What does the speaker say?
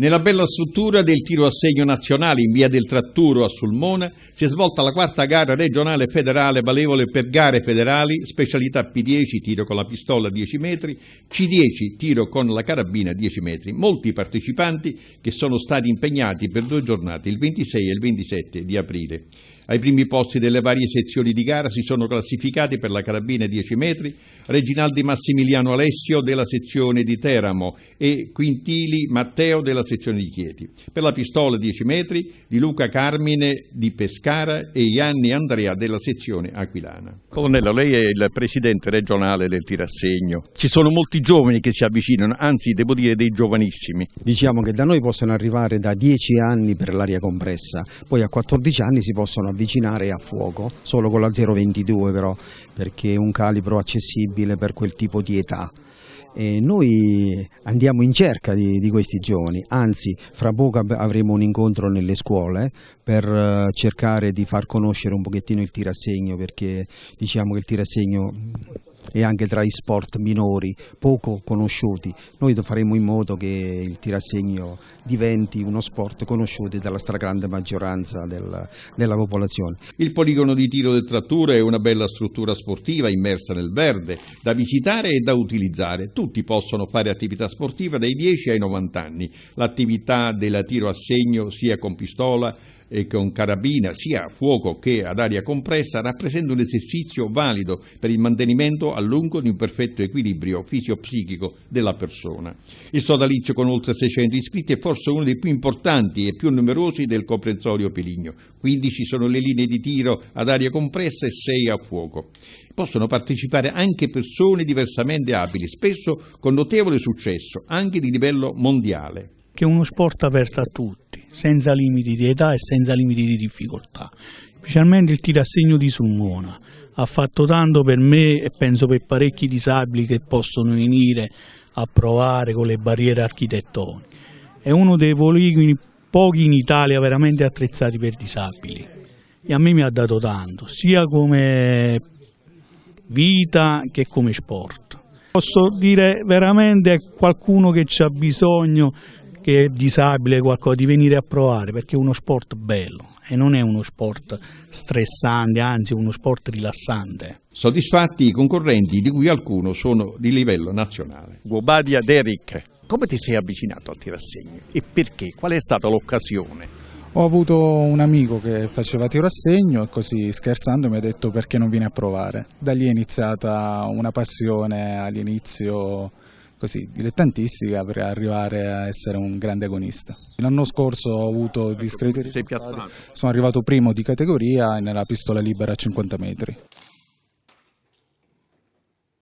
Nella bella struttura del tiro a segno nazionale in via del Tratturo a Sulmona si è svolta la quarta gara regionale federale valevole per gare federali, specialità P10 tiro con la pistola 10 metri, C10 tiro con la carabina 10 metri. Molti partecipanti che sono stati impegnati per due giornate, il 26 e il 27 di aprile. Ai primi posti delle varie sezioni di gara si sono classificati per la carabina 10 metri Reginaldi Massimiliano Alessio della sezione di Teramo e Quintili Matteo della sezione sezione di Chieti. Per la pistola 10 metri di Luca Carmine di Pescara e Ianni Andrea della sezione aquilana. Colonnello, lei è il presidente regionale del Tirassegno. Ci sono molti giovani che si avvicinano, anzi devo dire dei giovanissimi. Diciamo che da noi possono arrivare da 10 anni per l'aria compressa, poi a 14 anni si possono avvicinare a fuoco, solo con la 022 però, perché è un calibro accessibile per quel tipo di età. E noi andiamo in cerca di, di questi giovani, anzi fra poco avremo un incontro nelle scuole per eh, cercare di far conoscere un pochettino il tirassegno perché diciamo che il tirassegno e anche tra gli sport minori, poco conosciuti. Noi faremo in modo che il tirassegno diventi uno sport conosciuto dalla stragrande maggioranza del, della popolazione. Il poligono di tiro del trattore è una bella struttura sportiva immersa nel verde, da visitare e da utilizzare. Tutti possono fare attività sportiva dai 10 ai 90 anni. L'attività della tiro a segno sia con pistola e con carabina sia a fuoco che ad aria compressa rappresenta un esercizio valido per il mantenimento a lungo di un perfetto equilibrio fisio-psichico della persona. Il sodalizio con oltre 600 iscritti è forse uno dei più importanti e più numerosi del comprensorio Peligno. 15 sono le linee di tiro ad aria compressa e 6 a fuoco. Possono partecipare anche persone diversamente abili, spesso con notevole successo, anche di livello mondiale. Che è uno sport aperto a tutti senza limiti di età e senza limiti di difficoltà. Specialmente il tiro a segno di Sulmona ha fatto tanto per me e penso per parecchi disabili che possono venire a provare con le barriere architettoniche. È uno dei poligoni pochi in Italia veramente attrezzati per disabili e a me mi ha dato tanto, sia come vita che come sport. Posso dire veramente a qualcuno che c'ha bisogno che è disabile qualcosa, di venire a provare perché è uno sport bello e non è uno sport stressante, anzi è uno sport rilassante. Soddisfatti i concorrenti di cui alcuno sono di livello nazionale. Gobadia Derrick, come ti sei avvicinato al tirassegno e perché? Qual è stata l'occasione? Ho avuto un amico che faceva tiro a segno e così scherzando mi ha detto perché non vieni a provare. Da lì è iniziata una passione all'inizio così dilettantistica per arrivare a essere un grande agonista. L'anno scorso ho avuto discreti risultati, sono arrivato primo di categoria nella pistola libera a 50 metri.